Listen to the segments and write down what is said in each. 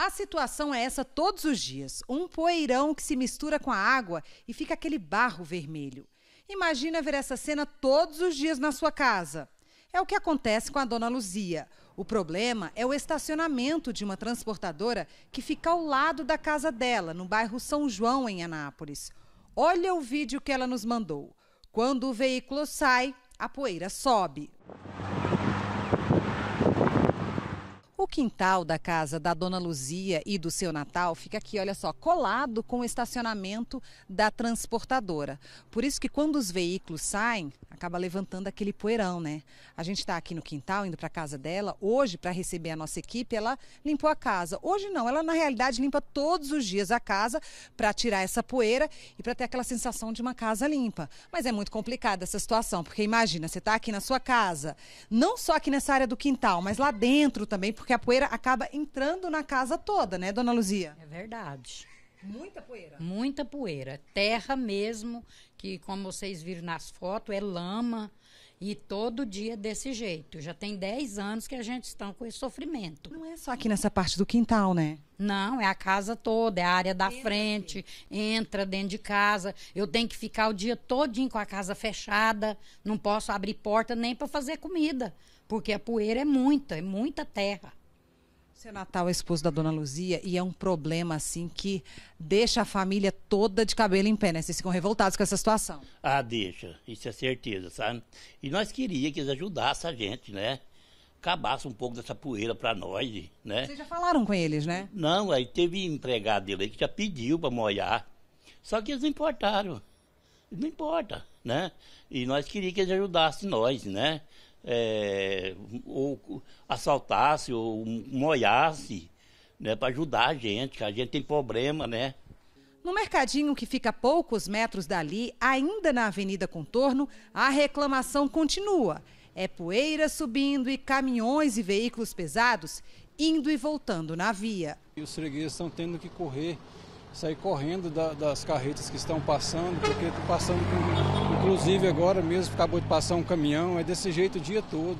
A situação é essa todos os dias: um poeirão que se mistura com a água e fica aquele barro vermelho. Imagina ver essa cena todos os dias na sua casa. É o que acontece com a dona Luzia. O problema é o estacionamento de uma transportadora que fica ao lado da casa dela, no bairro São João, em Anápolis. Olha o vídeo que ela nos mandou. Quando o veículo sai, a poeira sobe. O quintal da casa da Dona Luzia e do seu Natal fica aqui, olha só, colado com o estacionamento da transportadora. Por isso que quando os veículos saem, acaba levantando aquele poeirão, né? A gente está aqui no quintal, indo para a casa dela. Hoje, para receber a nossa equipe, ela limpou a casa. Hoje não, ela na realidade limpa todos os dias a casa para tirar essa poeira e para ter aquela sensação de uma casa limpa. Mas é muito complicada essa situação, porque imagina, você está aqui na sua casa, não só aqui nessa área do quintal, mas lá dentro também, porque porque a poeira acaba entrando na casa toda, né, dona Luzia? É verdade. Muita poeira? Muita poeira. Terra mesmo, que como vocês viram nas fotos, é lama. E todo dia desse jeito. Já tem 10 anos que a gente está com esse sofrimento. Não é só aqui nessa parte do quintal, né? Não, é a casa toda, é a área da entra frente, aqui. entra dentro de casa. Eu tenho que ficar o dia todinho com a casa fechada, não posso abrir porta nem para fazer comida, porque a poeira é muita, é muita terra. Seu Natal é esposo da dona Luzia e é um problema assim que deixa a família toda de cabelo em pé, né? Vocês ficam revoltados com essa situação. Ah, deixa, isso é certeza, sabe? E nós queríamos que eles ajudassem a gente, né? Acabasse um pouco dessa poeira para nós, né? Vocês já falaram com eles, né? Não, aí teve empregado dele aí que já pediu para molhar. Só que eles não importaram. Não importa, né? E nós queríamos que eles ajudassem nós, né? é, ou assaltasse ou moiasse, né, para ajudar a gente, que a gente tem problema, né? No mercadinho que fica a poucos metros dali, ainda na Avenida Contorno, a reclamação continua. É poeira subindo e caminhões e veículos pesados indo e voltando na via. E os fregueses estão tendo que correr, sair correndo da, das carretas que estão passando, porque estão tá passando com Inclusive agora mesmo acabou de passar um caminhão, é desse jeito o dia todo.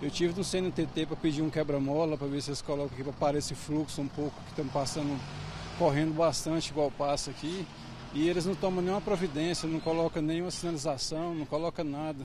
Eu tive no CNTT para pedir um quebra-mola para ver se eles colocam aqui para parar esse fluxo um pouco que estamos passando, correndo bastante igual passa aqui. E eles não tomam nenhuma providência, não colocam nenhuma sinalização, não colocam nada.